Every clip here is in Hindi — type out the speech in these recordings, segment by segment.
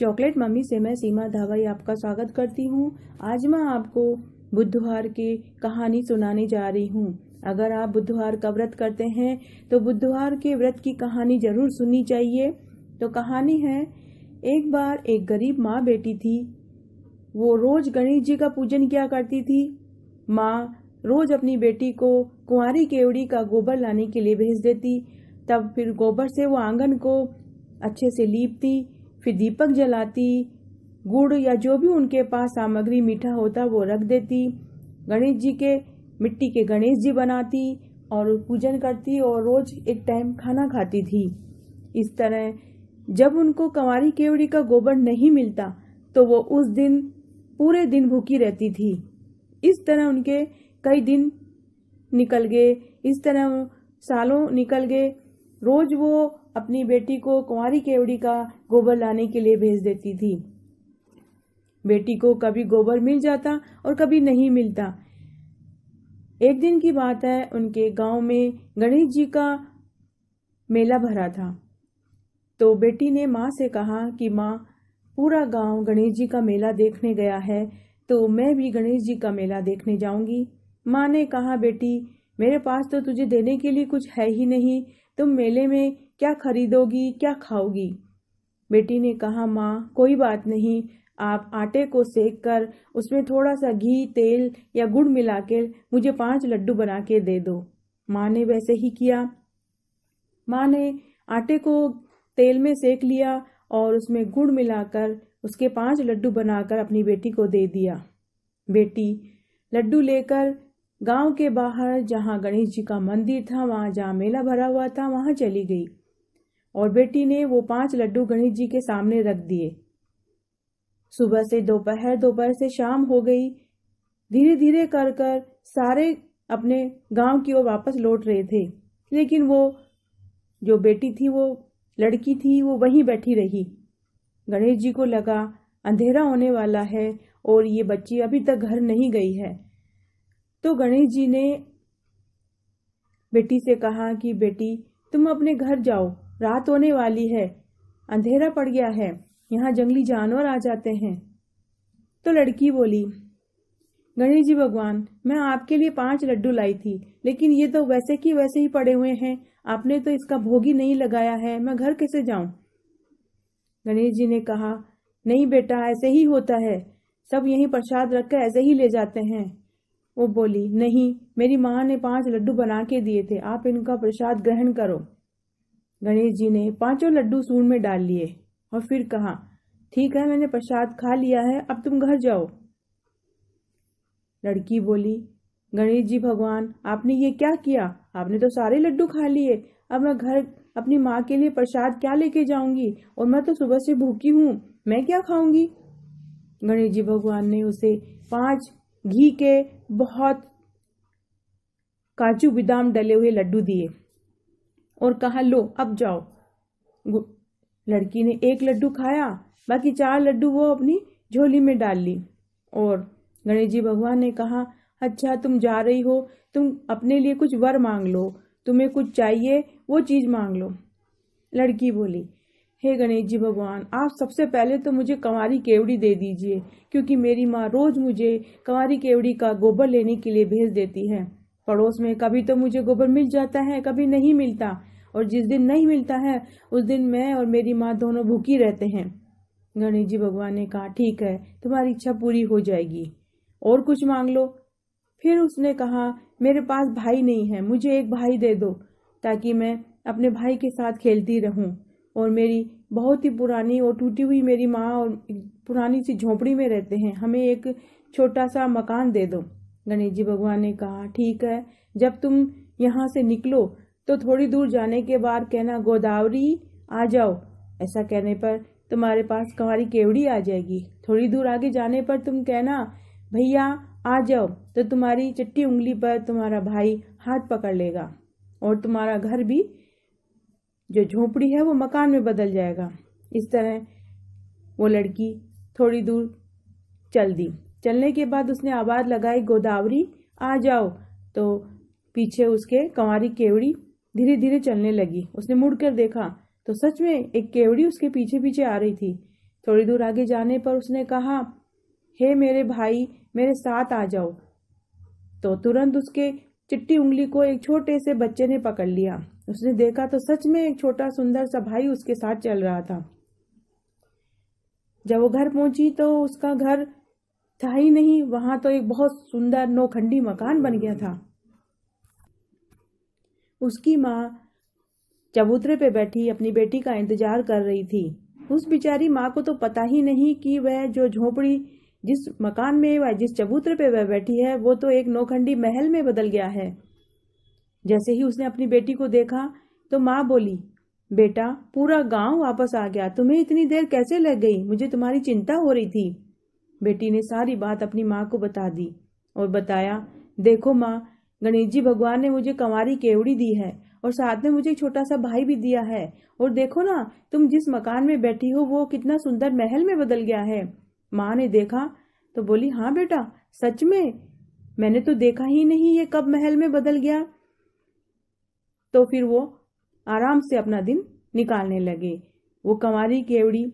चॉकलेट मम्मी से मैं सीमा धावाई आपका स्वागत करती हूँ आज मैं आपको बुधवार की कहानी सुनाने जा रही हूँ अगर आप बुधवार का व्रत करते हैं तो बुधवार के व्रत की कहानी जरूर सुननी चाहिए तो कहानी है एक बार एक गरीब माँ बेटी थी वो रोज गणेश जी का पूजन किया करती थी माँ रोज अपनी बेटी को कुंवारी केवड़ी का गोबर लाने के लिए भेज देती तब फिर गोबर से वो आंगन को अच्छे से लीपती फिर दीपक जलाती गुड़ या जो भी उनके पास सामग्री मीठा होता वो रख देती गणेश जी के मिट्टी के गणेश जी बनाती और पूजन करती और रोज एक टाइम खाना खाती थी इस तरह जब उनको कंवारी केवड़ी का गोबर नहीं मिलता तो वो उस दिन पूरे दिन भूखी रहती थी इस तरह उनके कई दिन निकल गए इस तरह सालों निकल गए रोज वो अपनी बेटी को कुंवारी केवड़ी का गोबर लाने के लिए भेज देती थी बेटी को कभी गोबर मिल जाता और कभी नहीं मिलता एक दिन की बात है उनके गांव में गणेश जी का मेला भरा था तो बेटी ने माँ से कहा कि माँ पूरा गांव गणेश जी का मेला देखने गया है तो मैं भी गणेश जी का मेला देखने जाऊंगी माँ ने कहा बेटी मेरे पास तो तुझे देने के लिए कुछ है ही नहीं तुम मेले में क्या खरीदोगी क्या खाओगी बेटी ने कहा माँ कोई बात नहीं आप आटे को सेक कर उसमें थोड़ा सा घी तेल या गुड़ मिलाकर मुझे पांच लड्डू बना के दे दो माँ ने वैसे ही किया माँ ने आटे को तेल में सेक लिया और उसमें गुड़ मिलाकर उसके पांच लड्डू बनाकर अपनी बेटी को दे दिया बेटी लड्डू लेकर गांव के बाहर जहां गणेश जी का मंदिर था वहां जहां मेला भरा हुआ था वहां चली गई और बेटी ने वो पांच लड्डू गणेश जी के सामने रख दिए सुबह से दोपहर दोपहर से शाम हो गई धीरे धीरे कर कर सारे अपने गांव की ओर वापस लौट रहे थे लेकिन वो जो बेटी थी वो लड़की थी वो वहीं बैठी रही गणेश जी को लगा अंधेरा होने वाला है और ये बच्ची अभी तक घर नहीं गई है तो गणेश जी ने बेटी से कहा कि बेटी तुम अपने घर जाओ रात होने वाली है अंधेरा पड़ गया है यहाँ जंगली जानवर आ जाते हैं तो लड़की बोली गणेश जी भगवान मैं आपके लिए पांच लड्डू लाई थी लेकिन ये तो वैसे की वैसे ही पड़े हुए हैं आपने तो इसका भोग ही नहीं लगाया है मैं घर कैसे जाऊं गणेश जी ने कहा नहीं बेटा ऐसे ही होता है सब यही प्रसाद रखकर ऐसे ही ले जाते हैं वो बोली नहीं मेरी माँ ने पांच लड्डू बना के दिए थे आप इनका प्रसाद ग्रहण करो गणेश जी ने पांचों लड्डू सूर में डाल लिए और फिर कहा ठीक है मैंने प्रसाद खा लिया है अब तुम घर जाओ लड़की बोली गणेश जी भगवान आपने ये क्या किया आपने तो सारे लड्डू खा लिए अब मैं घर अपनी माँ के लिए प्रसाद क्या लेके जाऊंगी और मैं तो सुबह से भूखी हूँ मैं क्या खाऊंगी गणेश जी भगवान ने उसे पांच घी के बहुत काजू बदाम डले हुए लड्डू दिए और कहा लो अब जाओ लड़की ने एक लड्डू खाया बाकी चार लड्डू वो अपनी झोली में डाल ली और गणेश जी भगवान ने कहा अच्छा तुम जा रही हो तुम अपने लिए कुछ वर मांग लो तुम्हें कुछ चाहिए वो चीज़ मांग लो लड़की बोली हे गणेश जी भगवान आप सबसे पहले तो मुझे कंवारी केवड़ी दे दीजिए क्योंकि मेरी माँ रोज मुझे कंवारी केवड़ी का गोबर लेने के लिए भेज देती है पड़ोस में कभी तो मुझे गोबर मिल जाता है कभी नहीं मिलता और जिस दिन नहीं मिलता है उस दिन मैं और मेरी माँ दोनों भूखी रहते हैं गणेश जी भगवान ने कहा ठीक है तुम्हारी इच्छा पूरी हो जाएगी और कुछ मांग लो फिर उसने कहा मेरे पास भाई नहीं है मुझे एक भाई दे दो ताकि मैं अपने भाई के साथ खेलती रहूं और मेरी बहुत ही पुरानी और टूटी हुई मेरी माँ और पुरानी सी झोपड़ी में रहते हैं हमें एक छोटा सा मकान दे दो गणेश जी भगवान ने कहा ठीक है जब तुम यहाँ से निकलो तो थोड़ी दूर जाने के बाद कहना गोदावरी आ जाओ ऐसा कहने पर तुम्हारे पास कवारी केवड़ी आ जाएगी थोड़ी दूर आगे जाने पर तुम कहना भैया आ जाओ तो तुम्हारी चट्टी उंगली पर तुम्हारा भाई हाथ पकड़ लेगा और तुम्हारा घर भी जो झोपड़ी है वो मकान में बदल जाएगा इस तरह वो लड़की थोड़ी दूर चल दी चलने के बाद उसने आवाज़ लगाई गोदावरी आ जाओ तो पीछे उसके कंवारी केवड़ी धीरे धीरे चलने लगी उसने मुड़कर देखा तो सच में एक केवड़ी उसके पीछे पीछे आ रही थी थोड़ी दूर आगे जाने पर उसने कहा हे मेरे भाई मेरे साथ आ जाओ तो तुरंत उसके चिट्टी उंगली को एक छोटे से बच्चे ने पकड़ लिया उसने देखा तो सच में एक छोटा सुंदर सा भाई उसके साथ चल रहा था जब वो घर पहुंची तो उसका घर था ही नहीं वहां तो एक बहुत सुंदर नौखंडी मकान बन गया था उसकी माँ चबूतरे पे बैठी अपनी बेटी का इंतजार कर रही थी उस बिचारी माँ को तो पता ही नहीं कि वह जो झोपड़ी जिस मकान में वह जिस चबूतरे पे वह बैठी है वो तो एक नौखंडी महल में बदल गया है जैसे ही उसने अपनी बेटी को देखा तो माँ बोली बेटा पूरा गांव वापस आ गया तुम्हें इतनी देर कैसे लग गई मुझे तुम्हारी चिंता हो रही थी बेटी ने सारी बात अपनी माँ को बता दी और बताया देखो माँ गणेश जी भगवान ने मुझे कंवारी केवड़ी दी है और साथ में मुझे छोटा सा भाई भी दिया है और देखो ना तुम जिस मकान में बैठी हो वो कितना सुंदर महल में बदल गया है माँ ने देखा तो बोली हाँ बेटा सच में मैंने तो देखा ही नहीं ये कब महल में बदल गया तो फिर वो आराम से अपना दिन निकालने लगे वो कंवारी केवड़ी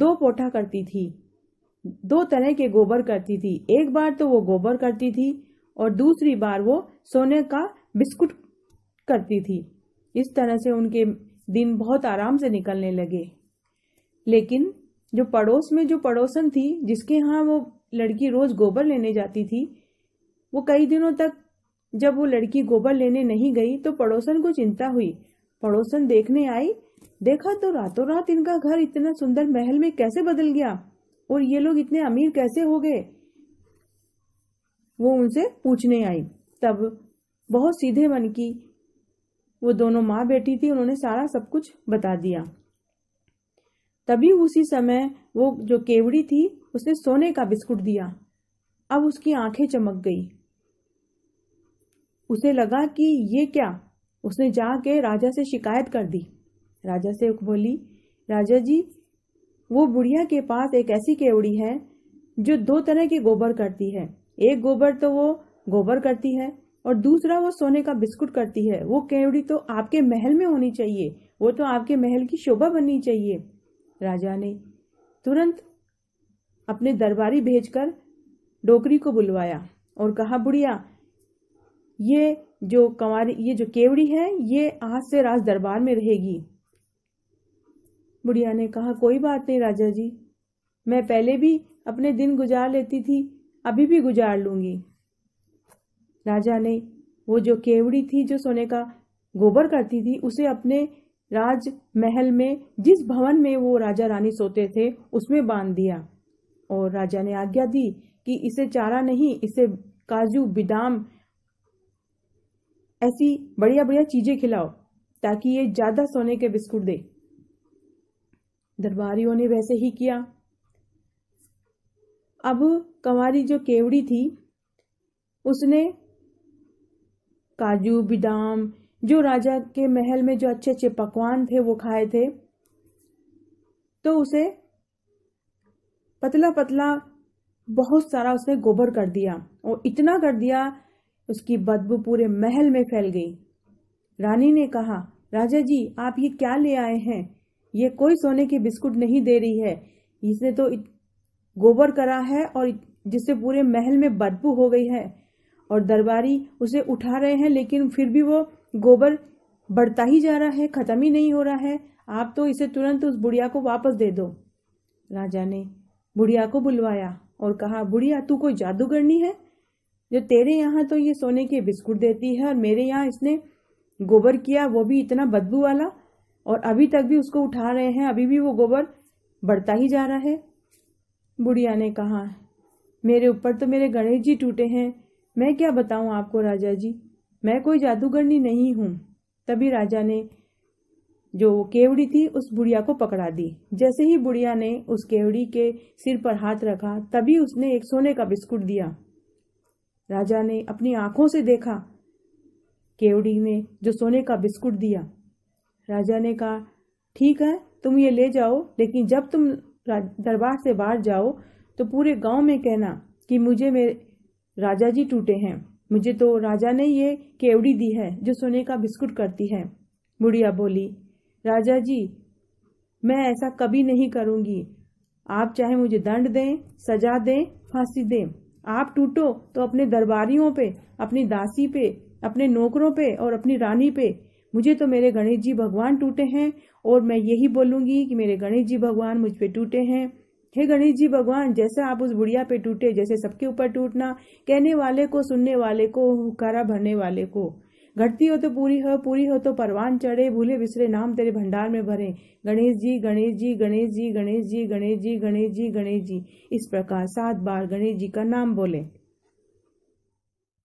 दो पोठा करती थी दो तरह के गोबर करती थी एक बार तो वो गोबर करती थी और दूसरी बार वो सोने का बिस्कुट करती थी इस तरह से उनके दिन बहुत आराम से निकलने लगे लेकिन जो पड़ोस में जो पड़ोसन थी जिसके यहाँ वो लड़की रोज गोबर लेने जाती थी वो कई दिनों तक जब वो लड़की गोबर लेने नहीं गई तो पड़ोसन को चिंता हुई पड़ोसन देखने आई देखा तो रातों रात इनका घर इतना सुंदर महल में कैसे बदल गया और ये लोग इतने अमीर कैसे हो गए वो उनसे पूछने आई तब बहुत सीधे मन की वो दोनों माँ बेटी थी उन्होंने सारा सब कुछ बता दिया तभी उसी समय वो जो केवड़ी थी उसने सोने का बिस्कुट दिया अब उसकी आंखें चमक गई उसे लगा कि ये क्या उसने जाके राजा से शिकायत कर दी राजा से बोली राजा जी वो बुढ़िया के पास एक ऐसी केवड़ी है जो दो तरह के गोबर करती है एक गोबर तो वो गोबर करती है और दूसरा वो सोने का बिस्कुट करती है वो केवड़ी तो आपके महल में होनी चाहिए वो तो आपके महल की शोभा बननी चाहिए राजा ने तुरंत अपने दरबारी भेजकर डोकरी को बुलवाया और कहा बुढ़िया ये जो कंवारी ये जो केवड़ी है ये आज से राज दरबार में रहेगी बुढ़िया ने कहा कोई बात नहीं राजा जी मैं पहले भी अपने दिन गुजार लेती थी अभी भी गुजार लूंगी राजा ने वो जो केवड़ी थी जो सोने का गोबर करती थी उसे अपने राज महल में जिस भवन में वो राजा रानी सोते थे उसमें बांध दिया और राजा ने आज्ञा दी कि इसे चारा नहीं इसे काजू बिदाम ऐसी बढ़िया बढ़िया चीजें खिलाओ ताकि ये ज्यादा सोने के बिस्कुट दे दरबारियों ने वैसे ही किया अब कंवारी जो केवड़ी थी उसने काजू बिदाम जो राजा के महल में जो अच्छे अच्छे पकवान थे वो खाए थे तो उसे पतला पतला बहुत सारा उसने गोबर कर दिया और इतना कर दिया उसकी बदबू पूरे महल में फैल गई रानी ने कहा राजा जी आप ये क्या ले आए हैं ये कोई सोने की बिस्कुट नहीं दे रही है इसने तो गोबर करा है और जिससे पूरे महल में बदबू हो गई है और दरबारी उसे उठा रहे हैं लेकिन फिर भी वो गोबर बढ़ता ही जा रहा है खत्म ही नहीं हो रहा है आप तो इसे तुरंत उस बुढ़िया को वापस दे दो राजा ने बुढ़िया को बुलवाया और कहा बुढ़िया तू कोई जादूगरनी है जो तेरे यहाँ तो ये सोने के बिस्कुट देती है और मेरे यहाँ इसने गोबर किया वो भी इतना बदबू वाला और अभी तक भी उसको उठा रहे हैं अभी भी वो गोबर बढ़ता ही जा रहा है बुढ़िया ने कहा मेरे ऊपर तो मेरे गणेश जी टूटे हैं मैं क्या बताऊं आपको राजा जी मैं कोई जादूगरनी नहीं हूं तभी राजा ने जो केवड़ी थी उस बुढ़िया को पकड़ा दी जैसे ही बुढ़िया ने उस केवड़ी के सिर पर हाथ रखा तभी उसने एक सोने का बिस्कुट दिया राजा ने अपनी आंखों से देखा केवड़ी ने जो सोने का बिस्कुट दिया राजा ने कहा ठीक है तुम ये ले जाओ लेकिन जब तुम दरबार से बाहर जाओ तो पूरे गांव में कहना कि मुझे मेरे राजा जी टूटे हैं मुझे तो राजा ने ये केवड़ी दी है जो सोने का बिस्कुट करती है बुढ़िया बोली राजा जी मैं ऐसा कभी नहीं करूंगी आप चाहे मुझे दंड दें सजा दें फांसी दें आप टूटो तो अपने दरबारियों पे अपनी दासी पे अपने नौकरों पे और अपनी रानी पे मुझे तो मेरे गणेश जी भगवान टूटे हैं और मैं यही बोलूँगी कि मेरे गणेश जी भगवान मुझ पर टूटे हैं हे गणेश जी भगवान जैसा आप उस बुढ़िया पे टूटे जैसे सबके ऊपर टूटना कहने वाले को सुनने वाले को हुकारा भरने वाले को घटती हो तो पूरी हो पूरी हो तो परवान चढ़े भूले बिसरे नाम तेरे भंडार में भरे गणेश जी गणेश जी गणेश जी गणेश जी गणेश जी गणेश जी गणेश जी इस प्रकार सात बार गणेश जी का नाम बोले